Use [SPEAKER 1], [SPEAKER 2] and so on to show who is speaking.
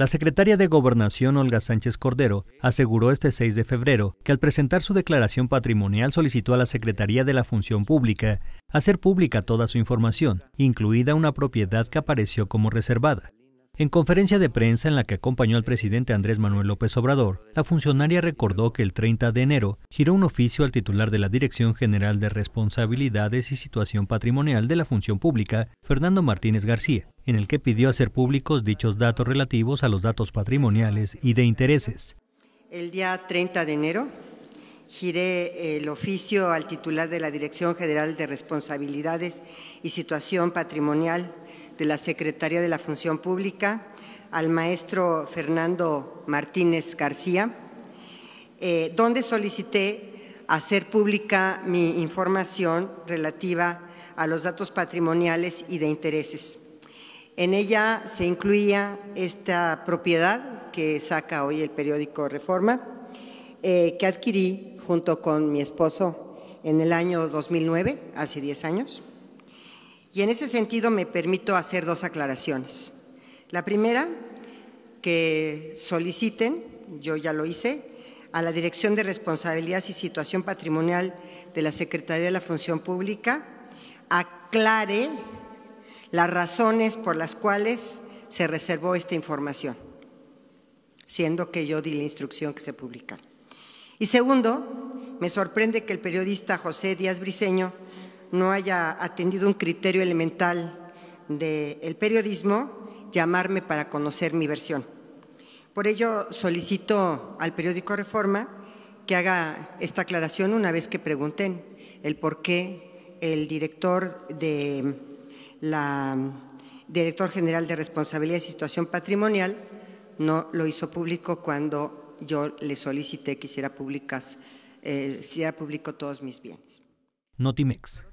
[SPEAKER 1] La secretaria de Gobernación, Olga Sánchez Cordero, aseguró este 6 de febrero que al presentar su declaración patrimonial solicitó a la Secretaría de la Función Pública hacer pública toda su información, incluida una propiedad que apareció como reservada. En conferencia de prensa en la que acompañó al presidente Andrés Manuel López Obrador, la funcionaria recordó que el 30 de enero giró un oficio al titular de la Dirección General de Responsabilidades y Situación Patrimonial de la Función Pública, Fernando Martínez García, en el que pidió hacer públicos dichos datos relativos a los datos patrimoniales y de intereses.
[SPEAKER 2] El día 30 de enero giré el oficio al titular de la Dirección General de Responsabilidades y Situación Patrimonial de la Secretaría de la Función Pública, al maestro Fernando Martínez García, eh, donde solicité hacer pública mi información relativa a los datos patrimoniales y de intereses. En ella se incluía esta propiedad que saca hoy el periódico Reforma, eh, que adquirí junto con mi esposo en el año 2009, hace 10 años. Y en ese sentido me permito hacer dos aclaraciones. La primera, que soliciten, yo ya lo hice, a la Dirección de Responsabilidad y Situación Patrimonial de la Secretaría de la Función Pública, aclare las razones por las cuales se reservó esta información, siendo que yo di la instrucción que se publica. Y segundo, me sorprende que el periodista José Díaz Briceño no haya atendido un criterio elemental del periodismo, llamarme para conocer mi versión. Por ello, solicito al periódico Reforma que haga esta aclaración una vez que pregunten el por qué el director de la mm, director general de responsabilidad y situación patrimonial no lo hizo público cuando yo le solicité que hiciera públicas, eh, público todos mis bienes.
[SPEAKER 1] Notimex.